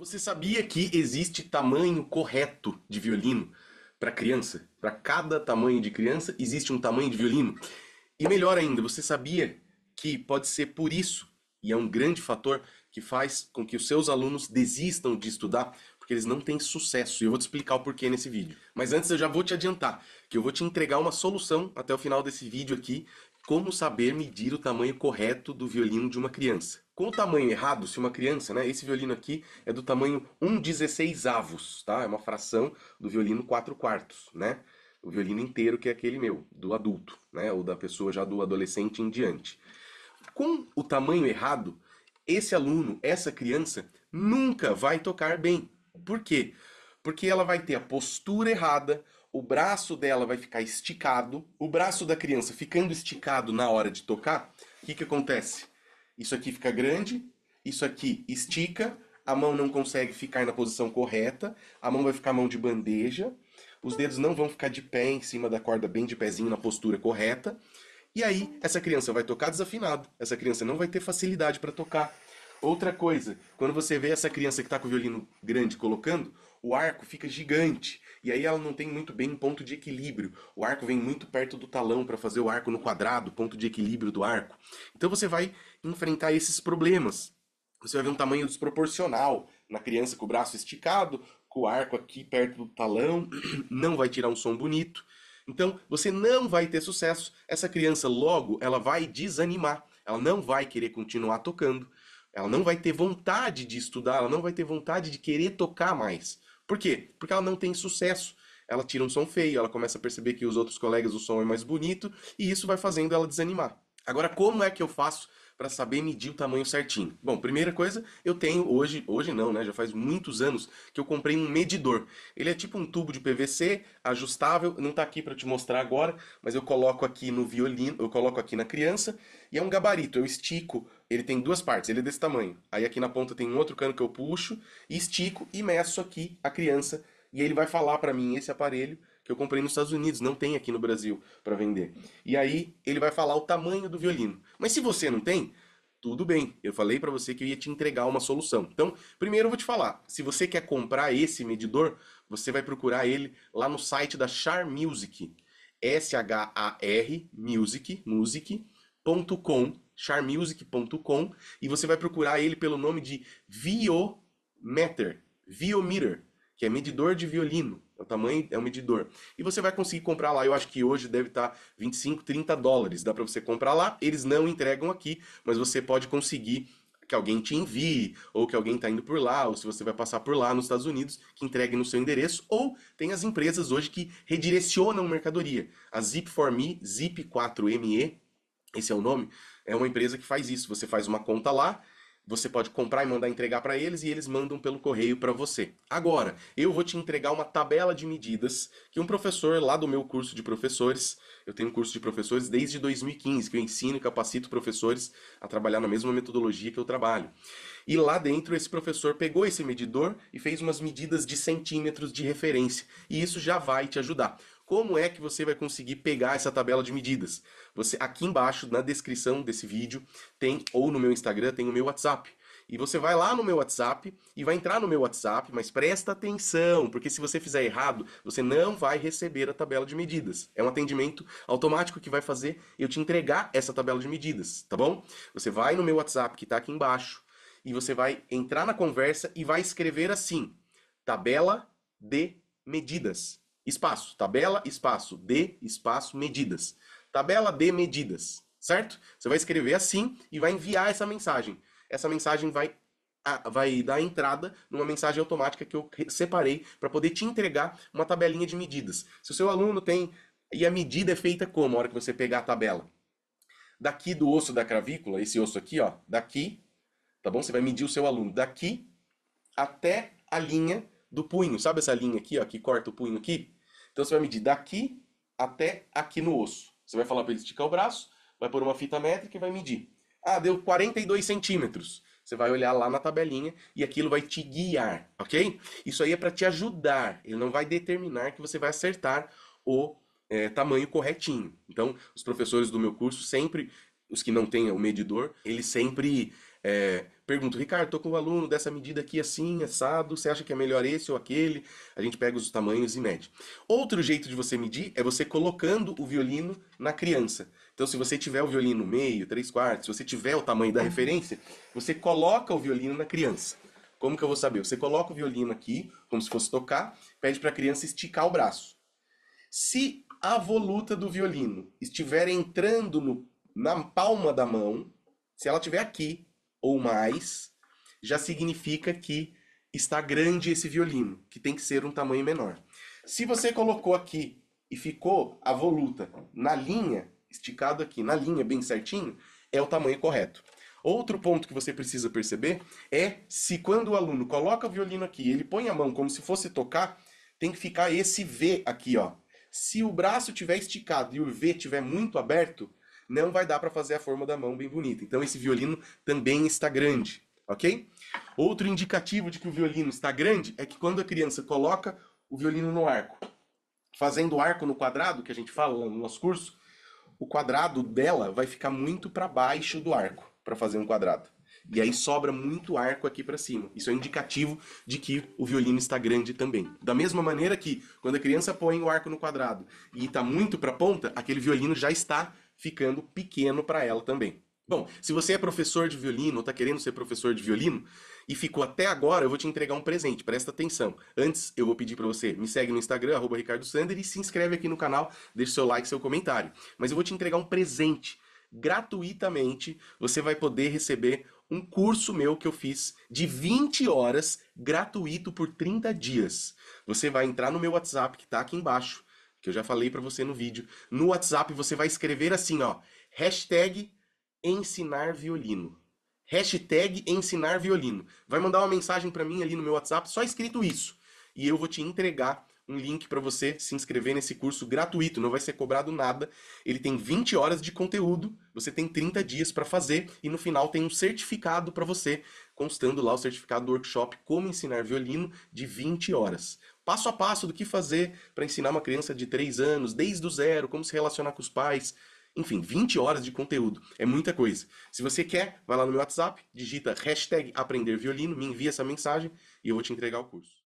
Você sabia que existe tamanho correto de violino para criança? Para cada tamanho de criança existe um tamanho de violino? E melhor ainda, você sabia que pode ser por isso, e é um grande fator que faz com que os seus alunos desistam de estudar, porque eles não têm sucesso. E eu vou te explicar o porquê nesse vídeo. Mas antes eu já vou te adiantar que eu vou te entregar uma solução até o final desse vídeo aqui, como saber medir o tamanho correto do violino de uma criança. Com o tamanho errado, se uma criança, né? Esse violino aqui é do tamanho 1,16 avos, tá? É uma fração do violino 4 quartos, né? O violino inteiro que é aquele meu, do adulto, né? Ou da pessoa já do adolescente em diante. Com o tamanho errado, esse aluno, essa criança, nunca vai tocar bem. Por quê? Porque ela vai ter a postura errada, o braço dela vai ficar esticado. O braço da criança ficando esticado na hora de tocar, o que, que acontece? Isso aqui fica grande, isso aqui estica, a mão não consegue ficar na posição correta, a mão vai ficar mão de bandeja, os dedos não vão ficar de pé em cima da corda, bem de pezinho, na postura correta. E aí, essa criança vai tocar desafinado, essa criança não vai ter facilidade para tocar. Outra coisa, quando você vê essa criança que está com o violino grande colocando, o arco fica gigante. E aí ela não tem muito bem um ponto de equilíbrio. O arco vem muito perto do talão para fazer o arco no quadrado, ponto de equilíbrio do arco. Então você vai enfrentar esses problemas. Você vai ver um tamanho desproporcional na criança com o braço esticado, com o arco aqui perto do talão, não vai tirar um som bonito. Então, você não vai ter sucesso. Essa criança logo, ela vai desanimar. Ela não vai querer continuar tocando. Ela não vai ter vontade de estudar, ela não vai ter vontade de querer tocar mais. Por quê? Porque ela não tem sucesso. Ela tira um som feio, ela começa a perceber que os outros colegas o som é mais bonito e isso vai fazendo ela desanimar. Agora, como é que eu faço para saber medir o tamanho certinho? Bom, primeira coisa, eu tenho hoje, hoje não, né? Já faz muitos anos que eu comprei um medidor. Ele é tipo um tubo de PVC ajustável, não está aqui para te mostrar agora, mas eu coloco aqui no violino, eu coloco aqui na criança e é um gabarito, eu estico, ele tem duas partes, ele é desse tamanho. Aí aqui na ponta tem um outro cano que eu puxo, estico e meço aqui a criança e ele vai falar para mim esse aparelho que eu comprei nos Estados Unidos, não tem aqui no Brasil para vender. E aí ele vai falar o tamanho do violino. Mas se você não tem, tudo bem, eu falei para você que eu ia te entregar uma solução. Então, primeiro eu vou te falar, se você quer comprar esse medidor, você vai procurar ele lá no site da Char Music. S-H-A-R Music, music.com, charmusic.com, e você vai procurar ele pelo nome de Viometer, Viometer, que é medidor de violino. O tamanho é um medidor. E você vai conseguir comprar lá. Eu acho que hoje deve estar 25, 30 dólares. Dá para você comprar lá. Eles não entregam aqui, mas você pode conseguir que alguém te envie, ou que alguém está indo por lá, ou se você vai passar por lá nos Estados Unidos, que entregue no seu endereço, ou tem as empresas hoje que redirecionam mercadoria. A Zip4Me, Zip4ME, esse é o nome, é uma empresa que faz isso. Você faz uma conta lá, você pode comprar e mandar entregar para eles e eles mandam pelo correio para você. Agora, eu vou te entregar uma tabela de medidas que um professor lá do meu curso de professores, eu tenho um curso de professores desde 2015, que eu ensino e capacito professores a trabalhar na mesma metodologia que eu trabalho. E lá dentro esse professor pegou esse medidor e fez umas medidas de centímetros de referência, e isso já vai te ajudar. Como é que você vai conseguir pegar essa tabela de medidas? Você aqui embaixo na descrição desse vídeo tem ou no meu Instagram tem o meu WhatsApp. E você vai lá no meu WhatsApp e vai entrar no meu WhatsApp, mas presta atenção, porque se você fizer errado, você não vai receber a tabela de medidas. É um atendimento automático que vai fazer eu te entregar essa tabela de medidas, tá bom? Você vai no meu WhatsApp que está aqui embaixo e você vai entrar na conversa e vai escrever assim: tabela de medidas espaço, tabela, espaço, de, espaço, medidas. Tabela de medidas, certo? Você vai escrever assim e vai enviar essa mensagem. Essa mensagem vai, vai dar entrada numa mensagem automática que eu separei para poder te entregar uma tabelinha de medidas. Se o seu aluno tem. E a medida é feita como? A hora que você pegar a tabela. Daqui do osso da cravícula, esse osso aqui, ó, daqui, tá bom? Você vai medir o seu aluno daqui até a linha do punho. Sabe essa linha aqui, ó, que corta o punho aqui? Então você vai medir daqui até aqui no osso. Você vai falar para ele esticar o braço, vai pôr uma fita métrica e vai medir. Ah, deu 42 centímetros. Você vai olhar lá na tabelinha e aquilo vai te guiar, ok? Isso aí é para te ajudar. Ele não vai determinar que você vai acertar o é, tamanho corretinho. Então, os professores do meu curso sempre, os que não têm o medidor, eles sempre é, pergunto, Ricardo, estou com o um aluno dessa medida aqui assim, assado, você acha que é melhor esse ou aquele? A gente pega os tamanhos e mede. Outro jeito de você medir é você colocando o violino na criança. Então, se você tiver o violino meio, três quartos, se você tiver o tamanho da referência, você coloca o violino na criança. Como que eu vou saber? Você coloca o violino aqui, como se fosse tocar, pede para a criança esticar o braço. Se a voluta do violino estiver entrando no, na palma da mão, se ela estiver aqui, ou mais, já significa que está grande esse violino, que tem que ser um tamanho menor. Se você colocou aqui e ficou a voluta na linha, esticado aqui na linha bem certinho, é o tamanho correto. Outro ponto que você precisa perceber é se quando o aluno coloca o violino aqui, ele põe a mão como se fosse tocar, tem que ficar esse V aqui, ó. Se o braço tiver esticado e o V tiver muito aberto, não vai dar para fazer a forma da mão bem bonita. Então esse violino também está grande, ok? Outro indicativo de que o violino está grande é que quando a criança coloca o violino no arco, fazendo o arco no quadrado, que a gente fala no nosso curso, o quadrado dela vai ficar muito para baixo do arco para fazer um quadrado. E aí sobra muito arco aqui para cima. Isso é indicativo de que o violino está grande também. Da mesma maneira que quando a criança põe o arco no quadrado e está muito para a ponta, aquele violino já está ficando pequeno para ela também. Bom, se você é professor de violino ou está querendo ser professor de violino e ficou até agora, eu vou te entregar um presente, presta atenção. Antes, eu vou pedir para você me segue no Instagram, arroba Ricardo Sander, e se inscreve aqui no canal, deixe seu like, seu comentário. Mas eu vou te entregar um presente. Gratuitamente, você vai poder receber um curso meu que eu fiz de 20 horas, gratuito por 30 dias. Você vai entrar no meu WhatsApp que está aqui embaixo que eu já falei para você no vídeo. No WhatsApp você vai escrever assim, ó, hashtag ensinar violino. Hashtag ensinar violino. Vai mandar uma mensagem para mim ali no meu WhatsApp, só escrito isso. E eu vou te entregar um link para você se inscrever nesse curso gratuito, não vai ser cobrado nada. Ele tem 20 horas de conteúdo, você tem 30 dias para fazer e no final tem um certificado para você, constando lá o certificado do workshop Como Ensinar Violino de 20 horas passo a passo do que fazer para ensinar uma criança de 3 anos, desde o zero, como se relacionar com os pais. Enfim, 20 horas de conteúdo. É muita coisa. Se você quer, vai lá no meu WhatsApp, digita hashtag aprender violino, me envia essa mensagem e eu vou te entregar o curso.